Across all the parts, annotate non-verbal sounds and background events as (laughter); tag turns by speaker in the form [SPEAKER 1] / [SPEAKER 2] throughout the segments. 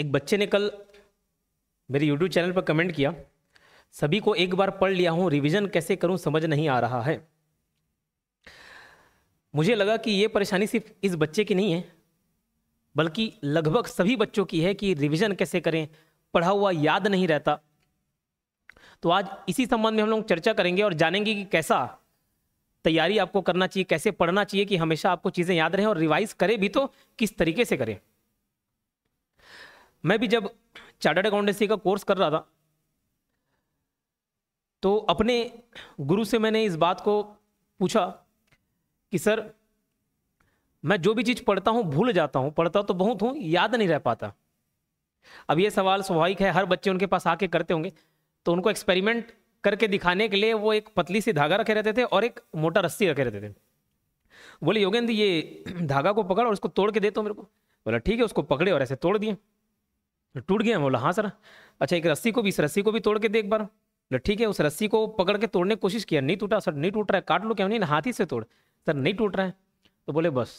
[SPEAKER 1] एक बच्चे ने कल मेरे यूट्यूब चैनल पर कमेंट किया सभी को एक बार पढ़ लिया हूँ रिविज़न कैसे करूँ समझ नहीं आ रहा है मुझे लगा कि ये परेशानी सिर्फ इस बच्चे की नहीं है बल्कि लगभग सभी बच्चों की है कि रिविज़न कैसे करें पढ़ा हुआ याद नहीं रहता तो आज इसी संबंध में हम लोग चर्चा करेंगे और जानेंगे कि कैसा तैयारी आपको करना चाहिए कैसे पढ़ना चाहिए कि हमेशा आपको चीज़ें याद रहें और रिवाइज करें भी तो किस तरीके से करें मैं भी जब चार्टर्ड अकाउंटेंसी का कोर्स कर रहा था तो अपने गुरु से मैंने इस बात को पूछा कि सर मैं जो भी चीज़ पढ़ता हूँ भूल जाता हूँ पढ़ता तो बहुत हूँ याद नहीं रह पाता अब ये सवाल स्वाभाविक है हर बच्चे उनके पास आके करते होंगे तो उनको एक्सपेरिमेंट करके दिखाने के लिए वो एक पतली सी धागा रखे रहते थे और एक मोटा रस्सी रखे रहते थे बोले योगेंद्र ये धागा को पकड़ और उसको तोड़ के दे तो मेरे को बोला ठीक है उसको पकड़े और ऐसे तोड़ दिए तो टूट गया बोला हाँ सर अच्छा एक रस्सी को भी इस रस्सी को भी तोड़ के देख बार बोले ठीक है उस रस्सी को पकड़ के तोड़ने की कोशिश किया नहीं टूटा सर नहीं टूट रहा है काट लो क्या नहीं हाथ ही से तोड़ सर नहीं टूट रहा है तो बोले बस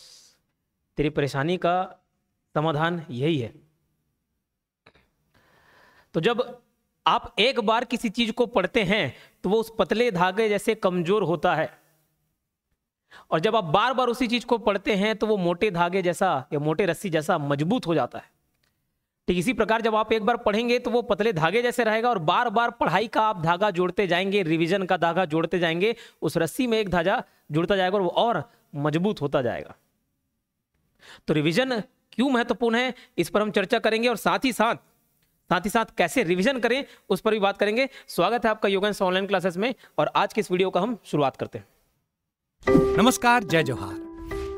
[SPEAKER 1] तेरी परेशानी का समाधान यही है तो जब आप एक बार किसी चीज को पढ़ते हैं तो वो उस पतले धागे जैसे कमजोर होता है और जब आप बार बार उसी चीज को पढ़ते हैं तो वो मोटे धागे जैसा या मोटे रस्सी जैसा मजबूत हो जाता है ठीक तो इसी प्रकार जब आप एक बार पढ़ेंगे तो वो पतले धागे जैसे रहेगा और बार बार पढ़ाई का आप धागा जोड़ते जाएंगे रिवीजन का धागा जोड़ते जाएंगे उस रस्सी में एक धागा जुड़ता जाएगा और वो और मजबूत होता जाएगा तो रिवीजन क्यों महत्वपूर्ण है इस पर हम चर्चा करेंगे और साथ ही साथ साथ ही साथ कैसे रिविजन करें उस पर भी बात करेंगे स्वागत है आपका योग ऑनलाइन क्लासेस में और आज के इस वीडियो का हम शुरुआत करते हैं नमस्कार जय Jawahar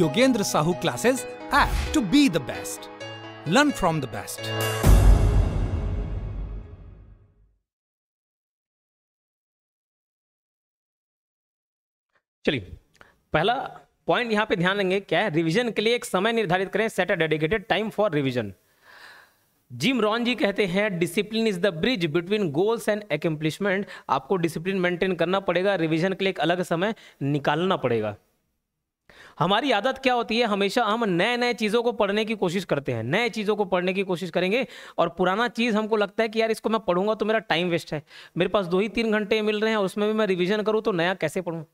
[SPEAKER 1] Yogendra Sahu classes app to be the best. Learn from the best. चलिए पहला पॉइंट यहां पे ध्यान देंगे क्या है रिवीजन के लिए एक समय निर्धारित करें set a dedicated time for revision Jim Rohn ji कहते हैं discipline is the bridge between goals and accomplishment आपको डिसिप्लिन मेंटेन करना पड़ेगा रिवीजन के लिए एक अलग समय निकालना पड़ेगा हमारी आदत क्या होती है हमेशा हम नए नए चीज़ों को पढ़ने की कोशिश करते हैं नए चीज़ों को पढ़ने की कोशिश करेंगे और पुराना चीज़ हमको लगता है कि यार इसको मैं पढ़ूंगा तो मेरा टाइम वेस्ट है मेरे पास दो ही तीन घंटे मिल रहे हैं उसमें भी मैं रिविजन करूँ तो नया कैसे पढ़ूँ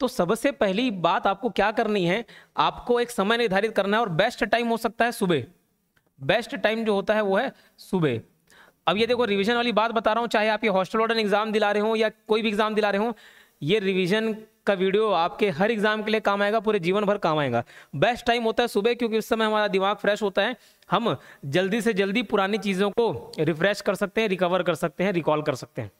[SPEAKER 1] तो सबसे पहली बात आपको क्या करनी है आपको एक समय निर्धारित करना है और बेस्ट टाइम हो सकता है सुबह बेस्ट टाइम जो होता है वो है सुबह अब ये देखो रिवीजन वाली बात बता रहा हूँ चाहे आप ये हॉस्टल ऑर्डर एग्जाम दिला रहे हो या कोई भी एग्जाम दिला रहे हो ये रिवीजन का वीडियो आपके हर एग्जाम के लिए काम आएगा पूरे जीवन भर काम आएगा बेस्ट टाइम होता है सुबह क्योंकि उस समय हमारा दिमाग फ्रेश होता है हम जल्दी से जल्दी पुरानी चीज़ों को रिफ्रेश कर सकते हैं रिकवर कर सकते हैं रिकॉल कर सकते हैं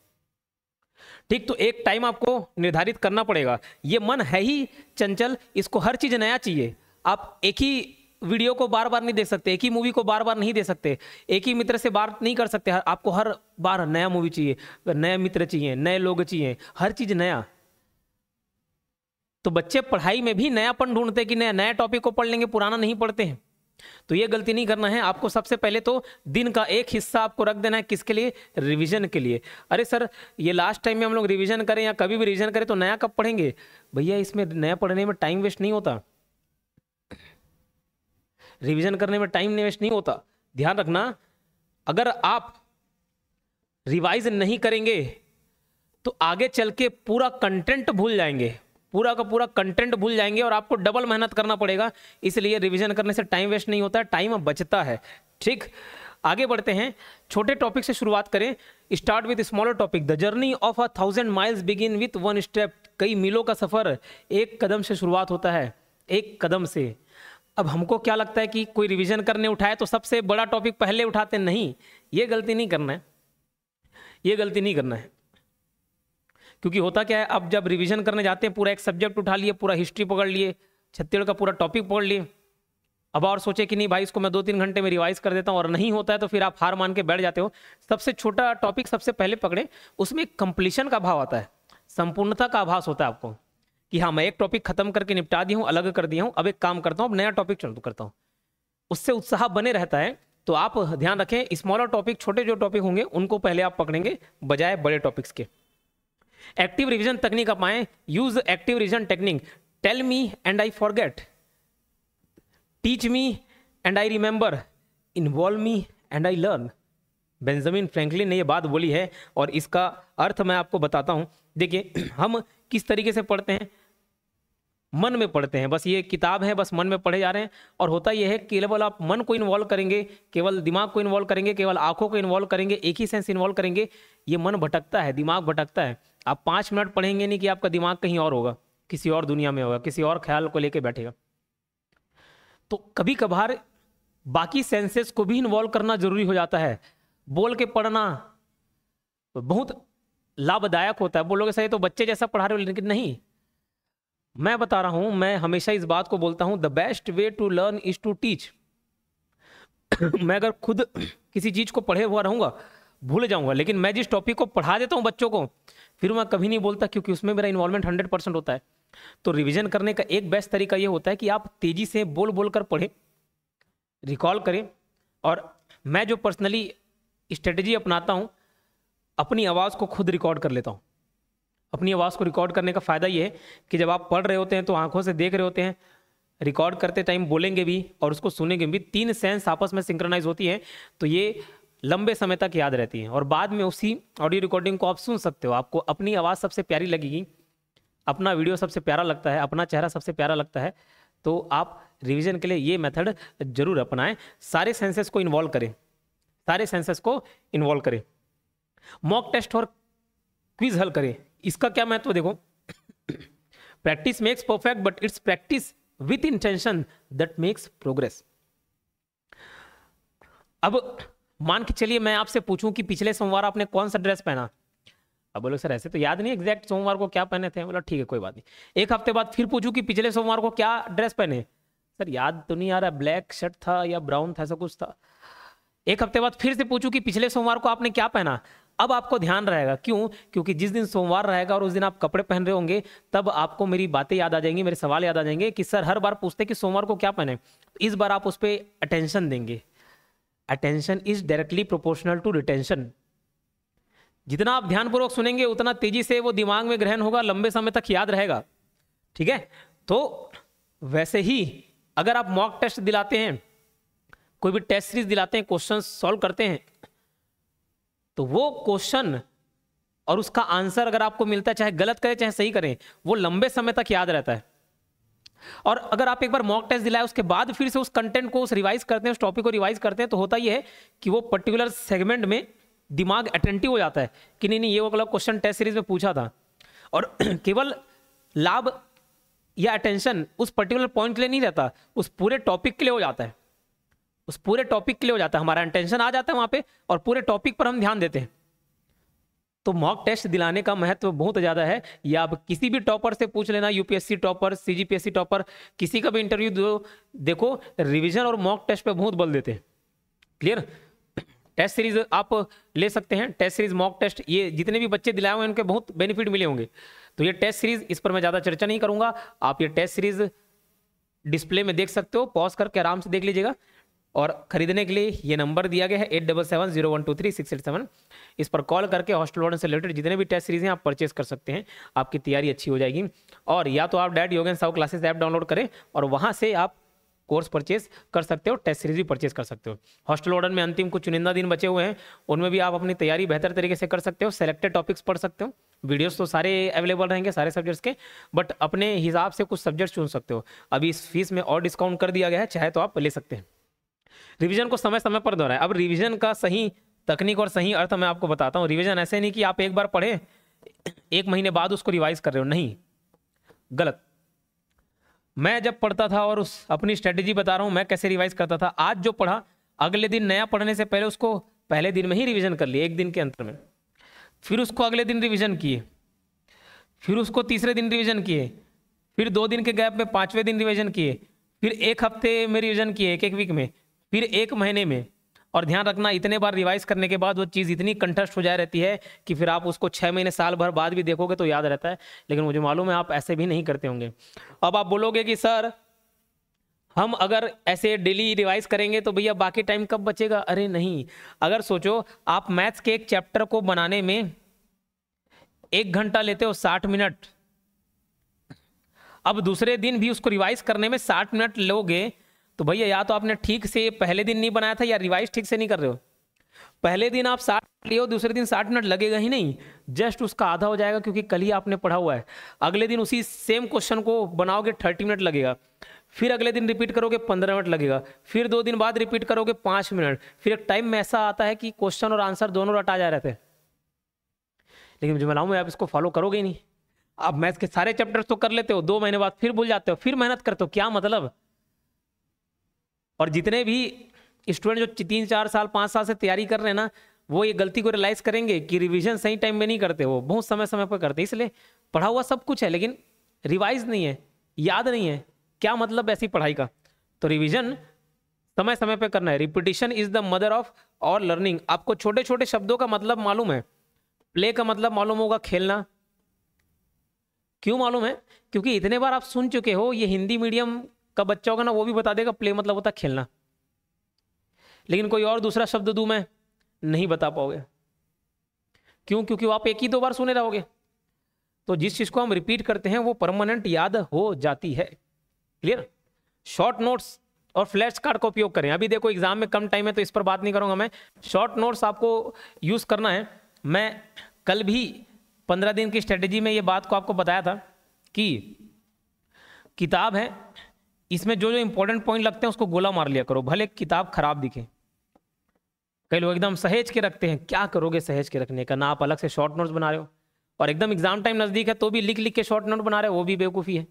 [SPEAKER 1] ठीक तो एक टाइम आपको निर्धारित करना पड़ेगा ये मन है ही चंचल इसको हर चीज़ नया चाहिए आप एक ही वीडियो को बार बार नहीं देख सकते एक ही मूवी को बार बार नहीं दे सकते एक ही मित्र से बात नहीं कर सकते आपको हर बार नया मूवी चाहिए नया मित्र चाहिए नए लोग चाहिए हर चीज़ नया तो बच्चे पढ़ाई में भी नयापन ढूंढते कि नया नया टॉपिक को पढ़ लेंगे पुराना नहीं पढ़ते हैं तो ये गलती नहीं करना है आपको सबसे पहले तो दिन का एक हिस्सा आपको रख देना है किसके लिए रिवीजन के लिए अरे सर ये लास्ट टाइम में हम लोग रिवीजन करें या कभी भी रिवीजन करें तो नया कब पढ़ेंगे भैया इसमें नया पढ़ने में टाइम वेस्ट नहीं होता रिवीजन करने में टाइम वेस्ट नहीं होता ध्यान रखना अगर आप रिवाइज नहीं करेंगे तो आगे चल के पूरा कंटेंट भूल जाएंगे पूरा का पूरा कंटेंट भूल जाएंगे और आपको डबल मेहनत करना पड़ेगा इसलिए रिविजन करने से टाइम वेस्ट नहीं होता टाइम बचता है ठीक आगे बढ़ते हैं छोटे टॉपिक से शुरुआत करें start with smaller topic the journey of a thousand miles begin with one step कई मीलों का सफ़र एक कदम से शुरुआत होता है एक कदम से अब हमको क्या लगता है कि कोई रिवीजन करने उठाए तो सबसे बड़ा टॉपिक पहले उठाते नहीं ये गलती नहीं करना है ये गलती नहीं करना है क्योंकि होता क्या है अब जब रिविजन करने जाते हैं पूरा एक सब्जेक्ट उठा लिए पूरा हिस्ट्री पकड़ लिए छत्तीसगढ़ का पूरा टॉपिक पकड़ लिए अब और सोचे कि नहीं भाई इसको मैं दो तीन घंटे में रिवाइज कर देता हूँ और नहीं होता है तो फिर आप हार मान के बैठ जाते हो सबसे छोटा टॉपिक सबसे पहले पकड़े उसमें कंप्लीशन का भाव आता है संपूर्णता का आभास होता है आपको कि हाँ मैं एक टॉपिक खत्म करके निपटा दिया हूँ अलग कर दिया हूँ अब एक काम करता हूँ अब नया टॉपिक चालू करता हूँ उससे उत्साह बने रहता है तो आप ध्यान रखें स्मॉलर टॉपिक छोटे जो टॉपिक होंगे उनको पहले आप पकड़ेंगे बजाय बड़े टॉपिक्स के एक्टिव रिविजन तकनीक अपाए use active revision technique tell me and I forget teach me and I remember involve me and I learn Benjamin Franklin ने ये बात बोली है और इसका अर्थ मैं आपको बताता हूँ देखिए (clears throat) हम किस तरीके से पढ़ते हैं मन में पढ़ते हैं बस ये किताब है बस मन में पढ़े जा रहे हैं और होता यह है केवल आप मन को इन्वॉल्व करेंगे केवल दिमाग को इन्वॉल्व करेंगे केवल आंखों को इन्वॉल्व करेंगे एक ही सेंस इन्वॉल्व करेंगे ये मन भटकता है दिमाग भटकता है आप पाँच मिनट पढ़ेंगे नहीं कि आपका दिमाग कहीं और होगा किसी और दुनिया में होगा किसी और ख्याल को लेकर बैठेगा तो कभी कभार बाकी सेंसेस को भी इन्वॉल्व करना जरूरी हो जाता है बोल के पढ़ना बहुत लाभदायक होता है बोलोगे सही तो बच्चे जैसा पढ़ा रहे हो लेकिन नहीं मैं बता रहा हूं मैं हमेशा इस बात को बोलता हूं the best way to learn is to teach मैं अगर खुद किसी चीज को पढ़े हुआ रहूंगा भूल जाऊंगा लेकिन मैं जिस टॉपिक को पढ़ा देता हूँ बच्चों को फिर मैं कभी नहीं बोलता क्योंकि उसमें मेरा इन्वॉल्वमेंट हंड्रेड परसेंट होता है तो रिविजन करने का एक बेस्ट तरीका यह होता है कि आप तेजी से बोल बोल कर पढ़ें रिकॉल करें और मैं जो पर्सनली स्ट्रेटजी अपनाता हूँ अपनी आवाज़ को खुद रिकॉर्ड कर लेता हूँ अपनी आवाज़ को रिकॉर्ड करने का फ़ायदा ये है कि जब आप पढ़ रहे होते हैं तो आंखों से देख रहे होते हैं रिकॉर्ड करते टाइम बोलेंगे भी और उसको सुनेंगे भी तीन सेंस आपस में सिंक्रनाइज होती है तो ये लंबे समय तक याद रहती हैं और बाद में उसी ऑडियो रिकॉर्डिंग को आप सुन सकते हो आपको अपनी आवाज़ सबसे प्यारी लगेगी अपना वीडियो सबसे प्यारा लगता है अपना चेहरा सबसे प्यारा लगता है तो आप रिविजन के लिए ये मेथड जरूर अपनाएं सारे सेंसेस को इन्वॉल्व करें सारे सेंसेस को इन्वॉल्व करें मॉक टेस्ट और क्विज हल करें इसका क्या महत्व देखो practice makes perfect but it's practice with intention that makes progress अब मान के चलिए मैं आपसे पूछूं कि पिछले सोमवार आपने कौन सा ड्रेस पहना अब बोलो सर ऐसे तो याद नहीं एग्जैक्ट सोमवार को क्या पहने थे बोला ठीक है कोई बात नहीं एक हफ्ते बाद फिर पूछूं कि पिछले सोमवार को क्या ड्रेस पहने सर याद तो नहीं आ रहा ब्लैक शर्ट था या ब्राउन था ऐसा कुछ था एक हफ्ते बाद फिर से पूछूं कि पिछले सोमवार को आपने क्या पहना अब आपको ध्यान रहेगा क्यों क्योंकि जिस दिन सोमवार रहेगा और उस दिन आप कपड़े पहन रहे होंगे तब आपको मेरी बातें याद आ जाएंगी मेरे सवाल याद आ जाएंगे कि सर हर बार पूछते कि सोमवार को क्या पहने इस बार आप उस पर अटेंशन देंगे attention is directly proportional to retention जितना आप ध्यानपूर्वक सुनेंगे उतना तेजी से वो दिमाग में ग्रहण होगा लंबे समय तक याद रहेगा ठीक है तो वैसे ही अगर आप मॉक टेस्ट दिलाते हैं कोई भी टेस्ट सीरीज दिलाते हैं क्वेश्चन सॉल्व करते हैं तो वो क्वेश्चन और उसका आंसर अगर आपको मिलता है चाहे गलत करें चाहे सही करें वो लंबे समय तक याद रहता है और अगर आप एक बार मॉक टेस्ट दिलाए उसके बाद फिर से उस कंटेंट को उस रिवाइज करते हैं उस टॉपिक को रिवाइज करते हैं तो होता यह है कि वो पर्टिकुलर सेगमेंट में दिमाग अटेंटिव हो जाता है कि नहीं नहीं ये वो क्वेश्चन टेस्ट सीरीज में पूछा था और (clears throat) केवल लाभ या अटेंशन उस पर्टिकुलर पॉइंट के लिए नहीं रहता उस पूरे टॉपिक के लिए हो जाता है उस पूरे टॉपिक के लिए हो जाता है हमारा इंटेंशन आ जाता है वहाँ पे और पूरे टॉपिक पर हम ध्यान देते हैं तो मॉक टेस्ट दिलाने का महत्व बहुत ज़्यादा है या आप किसी भी टॉपर से पूछ लेना यूपीएससी टॉपर सीजीपीएससी टॉपर किसी का भी इंटरव्यू दो देखो रिविजन और मॉक टेस्ट पर बहुत बल देते हैं क्लियर टेस्ट सीरीज आप ले सकते हैं टेस्ट सीरीज मॉक टेस्ट ये जितने भी बच्चे दिलाए हुए हैं उनके बहुत बेनिफिट मिले होंगे तो ये टेस्ट सीरीज इस पर मैं ज़्यादा चर्चा नहीं करूंगा आप ये टेस्ट सीरीज डिस्प्ले में देख सकते हो पॉज करके आराम से देख लीजिएगा और खरीदने के लिए ये नंबर दिया गया है eight double seven zero one two three six eight seven इस पर कॉल करके हॉस्टल वार्डन से रिलेटेड जितने भी टेस्ट सीरीज हैं आप परचेज़ कर सकते हैं आपकी तैयारी अच्छी हो जाएगी और या तो आप डायरेक्ट योगेन साउ क्लासेस ऐप डाउनलोड करें और वहाँ से आप कोर्स परचेस कर सकते हो टेस्ट सीरीज भी परचेज़ कर सकते हो हॉस्टल वार्डन में अंतिम कुछ चुनिंदा दिन बचे हुए हैं उनमें भी आप अपनी तैयारी बेहतर तरीके से कर सकते हो सेलेक्टेड टॉपिक्स पढ़ सकते हो वीडियोस तो सारे अवेलेबल रहेंगे सारे सब्जेक्ट्स के बट अपने हिसाब से कुछ सब्जेक्ट चुन सकते हो अभी इस फीस में और डिस्काउंट कर दिया गया है चाहे तो आप ले सकते हैं रिवीजन को समय समय पर दोहराएं अब रिवीजन का सही तकनीक और सही अर्थ मैं आपको बताता हूँ रिवीजन ऐसे नहीं कि आप एक बार पढ़े एक महीने बाद उसको रिवाइज कर रहे हो नहीं गलत मैं जब पढ़ता था और उस अपनी स्ट्रेटेजी बता रहा हूँ मैं कैसे रिवाइज करता था आज जो पढ़ा अगले दिन नया पढ़ने से पहले उसको पहले दिन में ही रिविजन कर लिया एक दिन के अंतर में फिर उसको अगले दिन रिविजन किए फिर उसको तीसरे दिन रिविजन किए फिर दो दिन के गैप में पाँचवें दिन रिविजन किए फिर एक हफ्ते में रिविजन किए एक एक वीक में फिर एक महीने में और ध्यान रखना इतने बार रिवाइज करने के बाद वो चीज़ इतनी कंठस्ट हो जाए रहती है कि फिर आप उसको छः महीने साल भर बाद भी देखोगे तो याद रहता है लेकिन मुझे मालूम है आप ऐसे भी नहीं करते होंगे अब आप बोलोगे कि सर हम अगर ऐसे डेली रिवाइज करेंगे तो भैया बाकी टाइम कब बचेगा अरे नहीं अगर सोचो आप मैथ्स के एक चैप्टर को बनाने में एक घंटा लेते हो साठ मिनट अब दूसरे दिन भी उसको रिवाइज करने में साठ मिनट लोगे तो भैया या तो आपने ठीक से पहले दिन नहीं बनाया था या रिवाइज ठीक से नहीं कर रहे हो पहले दिन आप साठ लिए दूसरे दिन साठ मिनट लगेगा ही नहीं जस्ट उसका आधा हो जाएगा क्योंकि कल ही आपने पढ़ा हुआ है अगले दिन उसी सेम क्वेश्चन को बनाओगे थर्टी मिनट लगेगा फिर अगले दिन रिपीट करोगे पंद्रह मिनट लगेगा फिर दो दिन बाद रिपीट करोगे पांच मिनट फिर एक टाइम में ऐसा आता है कि क्वेश्चन और आंसर दोनों रटा जा रहे थे लेकिन मुझे मैं आप इसको फॉलो करोगे ही नहीं आप मैथ्स के सारे चैप्टर्स तो कर लेते हो दो महीने बाद फिर भूल जाते हो फिर मेहनत करते हो क्या मतलब और जितने भी स्टूडेंट जो तीन चार साल पाँच साल से तैयारी कर रहे हैं ना वो ये गलती को रियलाइज़ करेंगे कि रिविजन सही टाइम में नहीं करते वो बहुत समय समय पर करते इसलिए पढ़ा हुआ सब कुछ है लेकिन रिवाइज नहीं है याद नहीं है क्या मतलब ऐसी पढ़ाई का तो रिविजन समय समय पर करना है repetition is the mother of all learning आपको छोटे छोटे शब्दों का मतलब मालूम है प्ले का मतलब मालूम होगा खेलना क्यों मालूम है क्योंकि इतने बार आप सुन चुके हो ये हिंदी मीडियम का बच्चा होगा ना वो भी बता देगा प्ले मतलब होता खेलना लेकिन कोई और दूसरा शब्द दू मैं नहीं बता पाओगे क्यों क्योंकि आप एक ही दो बार सुने रहोगे तो जिस चीज़ को हम रिपीट करते हैं वो परमानेंट याद हो जाती है क्लियर शॉर्ट नोट्स और फ्लैश कार्ड का उपयोग करें अभी देखो एग्जाम में कम टाइम है तो इस पर बात नहीं करूंगा मैं शॉर्ट नोट्स आपको यूज़ करना है मैं कल भी पंद्रह दिन की स्ट्रेटेजी में ये बात को आपको बताया था कि किताब है इसमें जो जो इंपॉर्टेंट पॉइंट लगते हैं उसको गोला मार लिया करो भले किताब खराब दिखे कई लोग एकदम सहेज के रखते हैं क्या करोगे सहेज के रखने का ना आप अलग से शॉर्ट नोट्स बना रहे हो और एकदम एग्जाम टाइम नज़दीक है तो भी लिख लिख के शॉर्ट नोट बना रहे हो वो भी बेवकूफ़ी है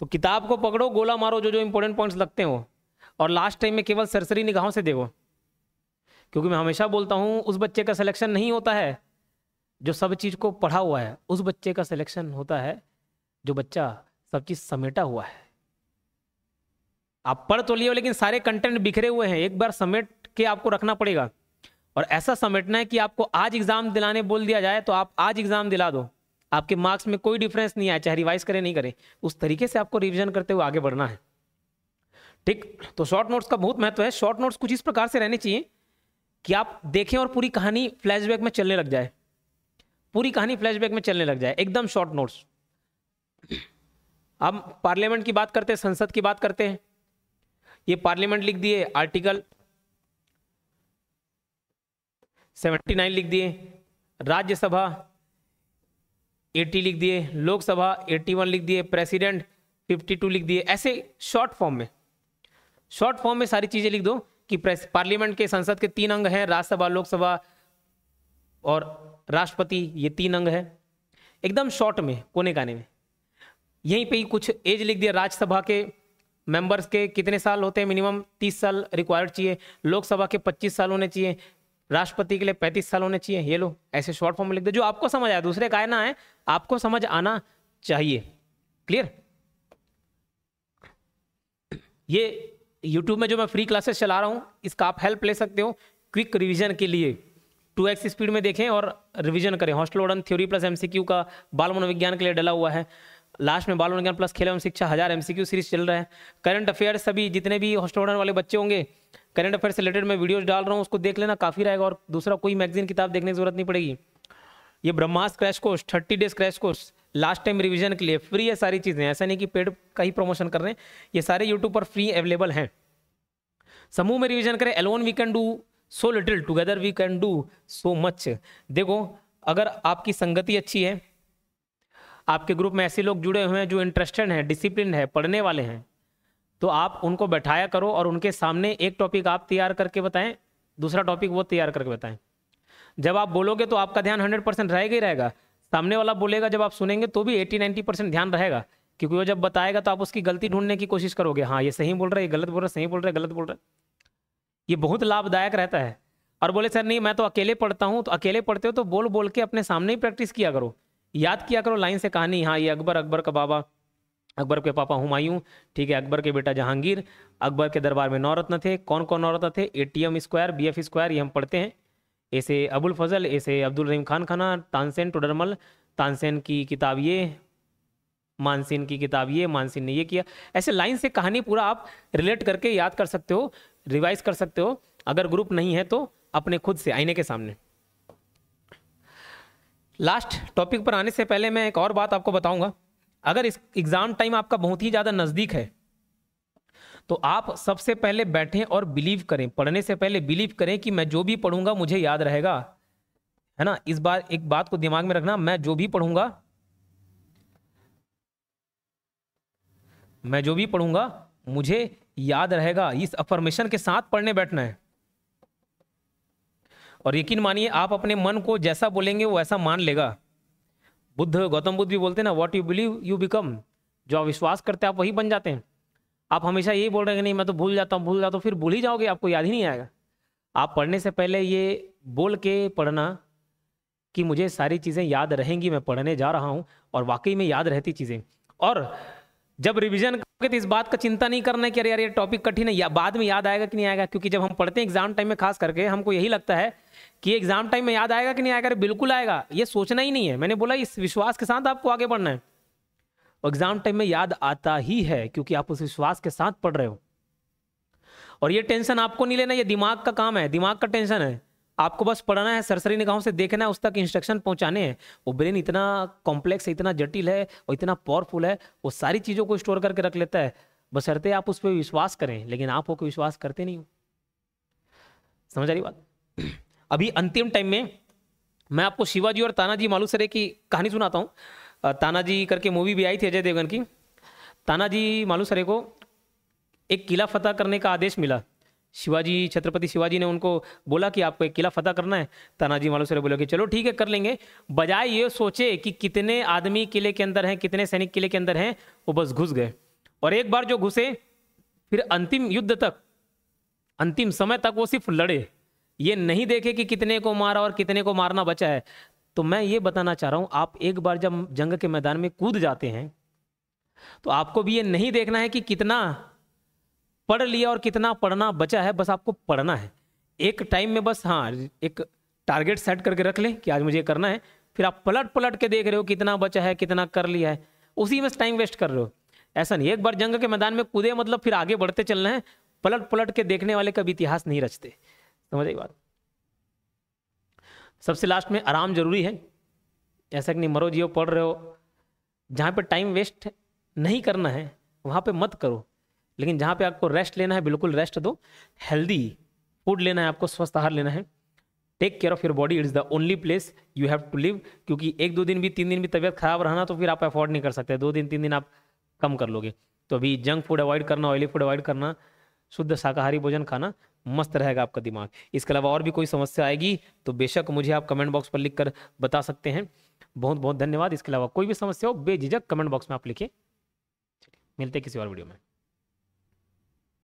[SPEAKER 1] तो किताब को पकड़ो गोला मारो जो जो इंपॉर्टेंट पॉइंट्स लगते हैं वो और लास्ट टाइम में केवल सरसरी निगाहों से देखो क्योंकि मैं हमेशा बोलता हूँ उस बच्चे का सिलेक्शन नहीं होता है जो सब चीज़ को पढ़ा हुआ है उस बच्चे का सिलेक्शन होता है जो बच्चा सब चीज़ समेटा हुआ है आप पढ़ तो लिए हो लेकिन सारे कंटेंट बिखरे हुए हैं एक बार समेट के आपको रखना पड़ेगा और ऐसा समेटना है कि आपको आज एग्ज़ाम दिलाने बोल दिया जाए तो आप आज एग्ज़ाम दिला दो आपके मार्क्स में कोई डिफरेंस नहीं आया चाहे रिवाइज करें नहीं करें उस तरीके से आपको रिविजन करते हुए आगे बढ़ना है ठीक तो शॉर्ट नोट्स का बहुत महत्व है शॉर्ट नोट्स कुछ इस प्रकार से रहने चाहिए कि आप देखें और पूरी कहानी फ्लैशबैक में चलने लग जाए पूरी कहानी फ्लैशबैक में चलने लग जाए एकदम शॉर्ट नोट्स अब पार्लियामेंट की बात करते हैं संसद की बात करते हैं ये पार्लियामेंट लिख दिए आर्टिकल 79 लिख दिए राज्यसभा 80 लिख दिए लोकसभा 81 लिख दिए प्रेसिडेंट 52 लिख दिए ऐसे शॉर्ट फॉर्म में शॉर्ट फॉर्म में सारी चीज़ें लिख दो कि पार्लियामेंट के संसद के तीन अंग हैं राज्यसभा लोकसभा और राष्ट्रपति ये तीन अंग है एकदम शॉर्ट में कोने काने में यहीं पे ही कुछ एज लिख दिया राज्यसभा के मेंबर्स के कितने साल होते हैं मिनिमम तीस साल रिक्वायर्ड चाहिए लोकसभा के पच्चीस साल होने चाहिए राष्ट्रपति के लिए पैंतीस साल होने चाहिए ये लो ऐसे शॉर्ट फॉर्म लिख दो जो आपको समझ आया दूसरे का है ना है आपको समझ आना चाहिए क्लियर ये यूट्यूब में जो मैं फ्री क्लासेस चला रहा हूँ इसका आप हेल्प ले सकते हो क्विक रिविजन के लिए टू एक्स स्पीड में देखें और रिवीजन करें हॉस्टल ओडन थ्योरी प्लस एमसीक्यू का बाल मनोविज्ञान के लिए डला हुआ है लास्ट में बाल विज्ञान प्लस खेल एवं शिक्षा हज़ार एमसीक्यू सीरीज चल रहा है करंट अफेयर सभी जितने भी हॉस्टल वाले बच्चे होंगे करंट अफेयर से रिलेटेड मैं वीडियोज डाल रहा हूँ उसको देख लेना काफ़ी रहेगा और दूसरा कोई मैगजीन किताब देखने की जरूरत नहीं पड़ेगी ये ब्रह्मास crash course thirty days crash course last time revision के लिए फ्री है सारी चीज़ें ऐसा नहीं कि पेड का ही प्रमोशन कर रहे हैं ये सारे यूट्यूब पर फ्री अवेलेबल हैं समूह में रिविजन करें alone we can do so little together we can do so much देखो अगर आपकी संगति अच्छी है आपके ग्रुप में ऐसे लोग जुड़े हुए हैं जो इंटरेस्टेड हैं डिसिप्लिन है पढ़ने वाले हैं तो आप उनको बैठाया करो और उनके सामने एक टॉपिक आप तैयार करके बताएं दूसरा टॉपिक वो तैयार करके बताएं जब आप बोलोगे तो आपका ध्यान हंड्रेड परसेंट रहेगा ही रहेगा सामने वाला बोलेगा जब आप सुनेंगे तो भी एटी नाइन्टी परसेंट ध्यान रहेगा क्योंकि वो जब बताएगा तो आप उसकी गलती ढूंढने की कोशिश करोगे हाँ ये सही बोल रहा है ये गलत बोल रहा है सही बोल रहा है गलत बोल रहा है ये बहुत लाभदायक रहता है और बोले सर नहीं मैं तो अकेले पढ़ता हूँ तो अकेले पढ़ते हो तो बोल बोल के अपने सामने ही प्रैक्टिस किया करो याद किया करो लाइन से कहानी हाँ ये अकबर अकबर का बाबा अकबर के पापा हुमायूं ठीक है अकबर के बेटा जहांगीर अकबर के दरबार में नौरत्न थे कौन कौन नौरत्न थे A T M square B F square ये हम पढ़ते हैं ऐसे अबुल फजल ऐसे अब्दुल रहीम खान खाना तानसेन टोडरमल तानसेन की किताब ये मानसिन की किताब ये मानसिन ने ये किया ऐसे लाइन से कहानी पूरा आप रिलेट करके याद कर सकते हो रिवाइज कर सकते हो अगर ग्रुप नहीं है तो अपने खुद से आईने के सामने लास्ट टॉपिक पर आने से पहले मैं एक और बात आपको बताऊंगा अगर इस एग्ज़ाम टाइम आपका बहुत ही ज़्यादा नज़दीक है तो आप सबसे पहले बैठें और बिलीव करें पढ़ने से पहले बिलीव करें कि मैं जो भी पढ़ूंगा मुझे याद रहेगा है ना इस बार एक बात को दिमाग में रखना मैं जो भी पढ़ूंगा मैं जो भी पढ़ूंगा मुझे याद रहेगा इस अफर्मेशन के साथ पढ़ने बैठना है और यकीन मानिए आप अपने मन को जैसा बोलेंगे वो ऐसा मान लेगा बुद्ध गौतम बुद्ध भी बोलते हैं ना what you believe you become जो आप विश्वास करते हैं आप वही बन जाते हैं आप हमेशा यही बोल रहे हैं कि नहीं मैं तो भूल जाता हूँ भूल जाता हूँ तो फिर भूल ही जाओगे आपको याद ही नहीं आएगा आप पढ़ने से पहले ये बोल के पढ़ना कि मुझे सारी चीज़ें याद रहेंगी मैं पढ़ने जा रहा हूँ और वाकई में याद रहती चीज़ें और जब रिविज़न तो इस बात का चिंता नहीं करना है कि अरे यार ये टॉपिक कठिन है या बाद में याद आएगा कि नहीं आएगा क्योंकि जब हम पढ़ते हैं एग्जाम टाइम में खास करके हमको यही लगता है कि एग्जाम टाइम में याद आएगा कि नहीं आएगा अरे बिल्कुल आएगा ये सोचना ही नहीं है मैंने बोला इस विश्वास के साथ आपको आगे बढ़ना है एग्जाम टाइम में याद आता ही है क्योंकि आप उस विश्वास के साथ पढ़ रहे हो और ये टेंशन आपको नहीं लेना ये दिमाग का काम है दिमाग का टेंशन है आपको बस पढ़ना है सरसरी निगाहों से देखना है उस तक इंस्ट्रक्शन पहुंचाने हैं वो ब्रेन इतना कॉम्प्लेक्स है इतना जटिल है और इतना पावरफुल है वो सारी चीज़ों को स्टोर करके रख लेता है बसरते आप उस पर विश्वास करें लेकिन आप होकर विश्वास करते नहीं हो समझ आ रही बात (clears throat) अभी अंतिम टाइम में मैं आपको शिवाजी और तानाजी मालूसरे की कहानी सुनाता हूँ तानाजी करके मूवी भी आई थी अजय देवगन की तानाजी मालूसरे को एक किला फतह करने का आदेश मिला शिवाजी छत्रपति शिवाजी ने उनको बोला कि आपको एक किला फतह करना है तानाजी मालूसरे ने बोला कि चलो ठीक है कर लेंगे बजाय ये सोचे कि कितने आदमी किले के अंदर हैं कितने सैनिक किले के अंदर हैं वो बस घुस गए और एक बार जो घुसे फिर अंतिम युद्ध तक अंतिम समय तक वो सिर्फ लड़े ये नहीं देखे कि कितने को मारा और कितने को मारना बचा है तो मैं ये बताना चाह रहा हूँ आप एक बार जब जंग के मैदान में कूद जाते हैं तो आपको भी ये नहीं देखना है कि कितना पढ़ लिया और कितना पढ़ना बचा है बस आपको पढ़ना है एक टाइम में बस हाँ एक टारगेट सेट करके रख लें कि आज मुझे करना है फिर आप पलट पलट के देख रहे हो कितना बचा है कितना कर लिया है उसी में टाइम वेस्ट कर रहे हो ऐसा नहीं एक बार जंग के मैदान में कूदे मतलब फिर आगे बढ़ते चलना है पलट पलट के देखने वाले कभी इतिहास नहीं रचते समझ आई बात सबसे लास्ट में आराम जरूरी है ऐसा कि नहीं मरो जियो पढ़ रहे हो जहाँ पे टाइम वेस्ट नहीं करना है वहाँ पे मत करो लेकिन जहाँ पे आपको रेस्ट लेना है बिल्कुल रेस्ट दो हेल्दी फूड लेना है आपको स्वस्थ आहार लेना है take care of your body it is the only place you have to live क्योंकि एक दो दिन भी तीन दिन भी तबियत खराब रहना तो फिर आप अफोर्ड नहीं कर सकते दो दिन तीन दिन आप कम कर लोगे तो अभी जंक फूड अवॉइड करना ऑयली फूड अवॉइड करना शुद्ध शाकाहारी भोजन खाना मस्त रहेगा आपका दिमाग इसके अलावा और भी कोई समस्या आएगी तो बेशक मुझे आप कमेंट बॉक्स पर लिख कर बता सकते हैं बहुत बहुत धन्यवाद इसके अलावा कोई भी समस्या हो बेझिझक कमेंट बॉक्स में आप लिखिए मिलते किसी और वीडियो में